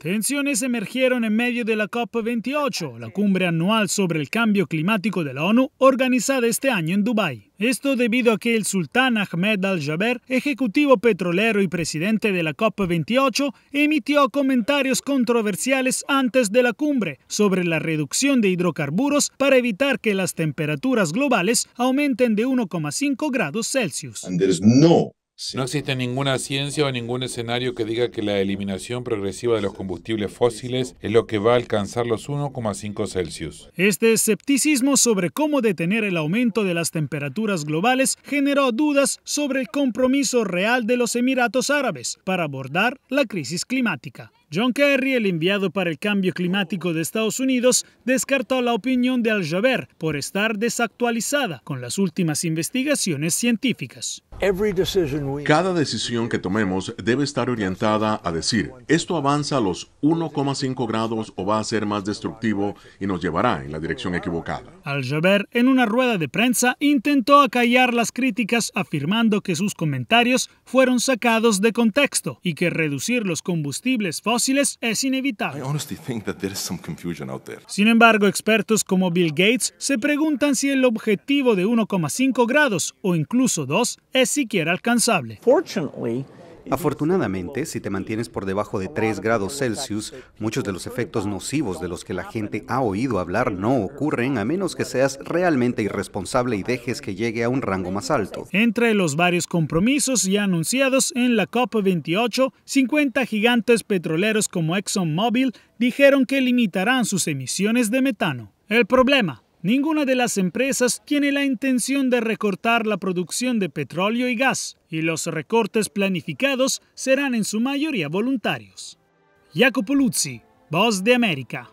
Tensiones emergieron en medio de la COP28, la cumbre anual sobre el cambio climático de la ONU, organizada este año en Dubái. Esto debido a que el sultán Ahmed al-Jaber, ejecutivo petrolero y presidente de la COP28, emitió comentarios controversiales antes de la cumbre sobre la reducción de hidrocarburos para evitar que las temperaturas globales aumenten de 1,5 grados Celsius. No existe ninguna ciencia o ningún escenario que diga que la eliminación progresiva de los combustibles fósiles es lo que va a alcanzar los 1,5 Celsius. Este escepticismo sobre cómo detener el aumento de las temperaturas globales generó dudas sobre el compromiso real de los Emiratos Árabes para abordar la crisis climática. John Kerry, el enviado para el cambio climático de Estados Unidos, descartó la opinión de Al-Jaber por estar desactualizada con las últimas investigaciones científicas. Cada decisión que tomemos debe estar orientada a decir, esto avanza a los 1,5 grados o va a ser más destructivo y nos llevará en la dirección equivocada. Al-Jaber, en una rueda de prensa, intentó acallar las críticas afirmando que sus comentarios fueron sacados de contexto y que reducir los combustibles fósiles es inevitable. Sin embargo, expertos como Bill Gates se preguntan si el objetivo de 1,5 grados o incluso 2 es siquiera alcanzable. Afortunadamente, si te mantienes por debajo de 3 grados Celsius, muchos de los efectos nocivos de los que la gente ha oído hablar no ocurren a menos que seas realmente irresponsable y dejes que llegue a un rango más alto. Entre los varios compromisos ya anunciados en la COP28, 50 gigantes petroleros como ExxonMobil dijeron que limitarán sus emisiones de metano. El problema Ninguna de las empresas tiene la intención de recortar la producción de petróleo y gas, y los recortes planificados serán en su mayoría voluntarios. Jacopo Luzzi, Voz de América.